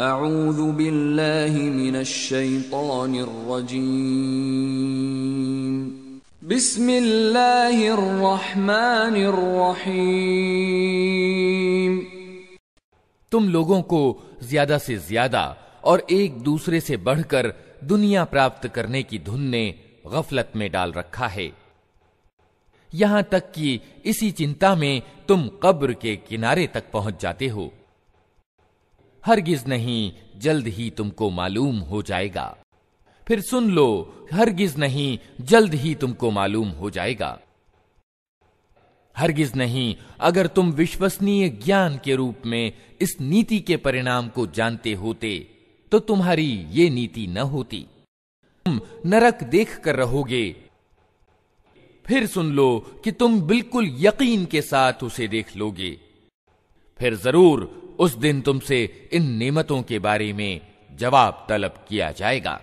أعوذ بالله من الشيطان الرجيم بسم الله الرحمن الرحيم तुम लोगों को ज्यादा से ज्यादा और एक दूसरे से बढ़कर दुनिया प्राप्त करने की धुन ने गफलत में डाल रखा है यहां तक कि इसी चिंता में तुम कब्र के किनारे तक पहुंच जाते हो हरगिज नहीं जल्द ही तुमको मालूम हो जाएगा फिर सुन लो हरगिज नहीं जल्द ही तुमको मालूम हो जाएगा हरगिज नहीं अगर तुम विश्वसनीय ज्ञान के रूप में इस नीति के परिणाम को जानते होते तो तुम्हारी ये नीति न होती तुम नरक देख कर रहोगे फिर सुन लो कि तुम बिल्कुल यकीन के साथ उसे देख लोगे फिर जरूर उस दिन तुमसे इन नेमतों के बारे में जवाब तलब किया जाएगा